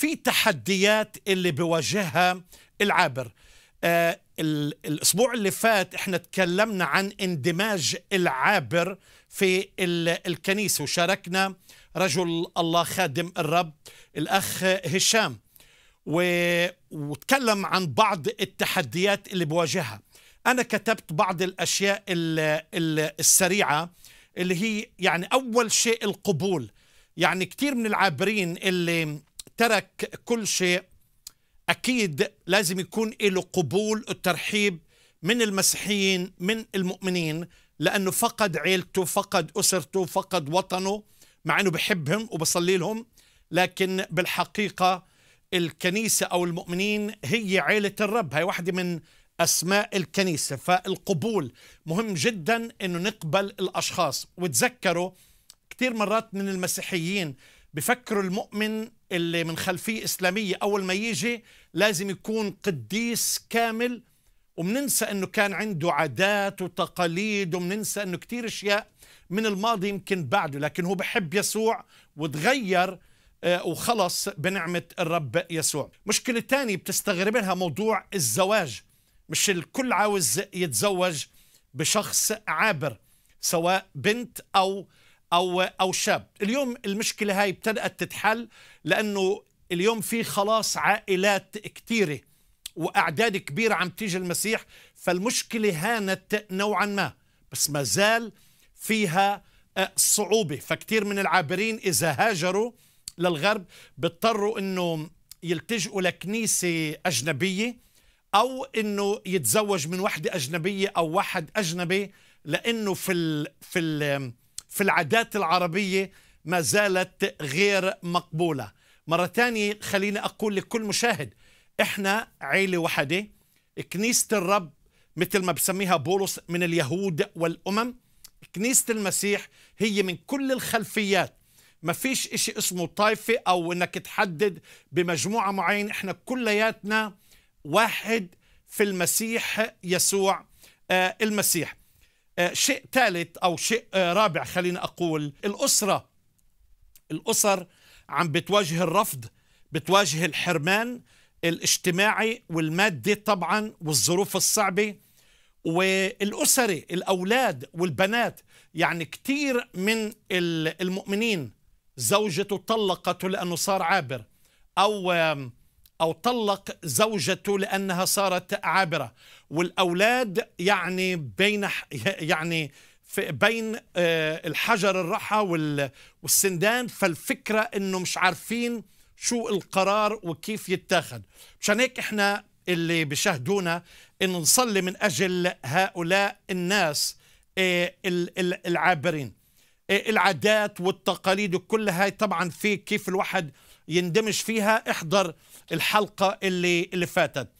في تحديات اللي بيواجهها العابر آه الاسبوع اللي فات احنا تكلمنا عن اندماج العابر في الكنيسه وشاركنا رجل الله خادم الرب الاخ هشام و... وتكلم عن بعض التحديات اللي بواجهها انا كتبت بعض الاشياء السريعه اللي هي يعني اول شيء القبول يعني كثير من العابرين اللي ترك كل شيء أكيد لازم يكون له قبول الترحيب من المسيحيين من المؤمنين لأنه فقد عيلته فقد أسرته فقد وطنه مع أنه بحبهم وبصلي لهم لكن بالحقيقة الكنيسة أو المؤمنين هي عيلة الرب هي واحدة من أسماء الكنيسة فالقبول مهم جدا أنه نقبل الأشخاص وتذكروا كثير مرات من المسيحيين بفكروا المؤمن اللي من خلفية إسلامية أول ما يجي لازم يكون قديس كامل وبننسى أنه كان عنده عادات وتقاليد وبننسى أنه كتير أشياء من الماضي يمكن بعده لكن هو بحب يسوع وتغير آه، وخلص بنعمة الرب يسوع مشكلة تانية بتستغرب لها موضوع الزواج مش الكل عاوز يتزوج بشخص عابر سواء بنت أو او او شاب اليوم المشكله هاي ابتدات تتحل لانه اليوم في خلاص عائلات كثيره واعداد كبيره عم تيجي المسيح فالمشكله هانت نوعا ما بس ما زال فيها آه، صعوبه فكثير من العابرين اذا هاجروا للغرب بيضطروا انه يلتجئوا لكنيسه اجنبيه او انه يتزوج من وحده اجنبيه او واحد اجنبي لانه في الـ في الـ في العادات العربية ما زالت غير مقبولة مرة ثانية خليني أقول لكل مشاهد إحنا عيلة وحدة كنيسة الرب مثل ما بسميها بولس من اليهود والأمم كنيسة المسيح هي من كل الخلفيات ما فيش إشي اسمه طائفة أو إنك تحدد بمجموعة معين إحنا كلياتنا واحد في المسيح يسوع آه، المسيح آه، شيء ثالث أو شيء آه، رابع خلينا أقول الأسرة الأسر عم بتواجه الرفض بتواجه الحرمان الاجتماعي والمادي طبعا والظروف الصعبة والأسرة الأولاد والبنات يعني كثير من المؤمنين زوجته طلقته لأنه صار عابر أو أو طلق زوجته لأنها صارت عابرة والأولاد يعني بين يعني في بين آه، الحجر الرحى والسندان فالفكرة أنه مش عارفين شو القرار وكيف يتاخد مشان هيك إحنا اللي بيشاهدونا أن نصلي من أجل هؤلاء الناس آه، العابرين آه، العادات والتقاليد وكل هاي طبعا في كيف الواحد يندمج فيها احضر الحلقة اللي, اللي فاتت